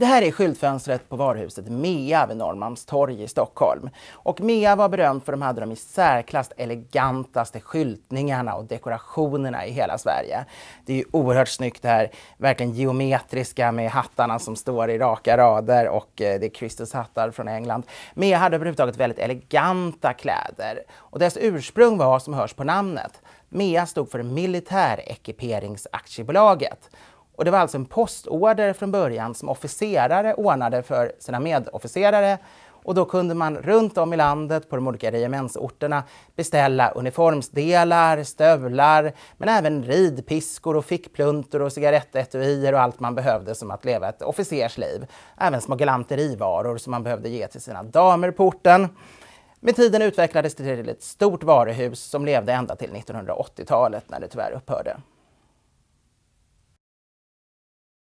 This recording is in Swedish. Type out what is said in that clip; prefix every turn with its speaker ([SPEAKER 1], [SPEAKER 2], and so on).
[SPEAKER 1] Det här är skyltfönstret på varuhuset Mea vid Norrmalmstorg i Stockholm. Och Mea var berömd för att de hade de i särklass elegantaste skyltningarna och dekorationerna i hela Sverige. Det är ju oerhört snyggt det här, verkligen geometriska med hattarna som står i raka rader och eh, det är Christus-hattar från England. Mea hade överhuvudtaget väldigt eleganta kläder och dess ursprung var, som hörs på namnet, Mea stod för Militärekiperingsaktiebolaget och det var alltså en postorder från början som officerare ordnade för sina medofficerare. Och då kunde man runt om i landet på de olika regementsorterna beställa uniformsdelar, stövlar, men även ridpiskor och fickpluntor och cigarettetuier och allt man behövde som att leva ett officersliv. Även små galanterivaror som man behövde ge till sina damer på orten. Med tiden utvecklades det till ett stort varuhus som levde ända till 1980-talet när det tyvärr upphörde.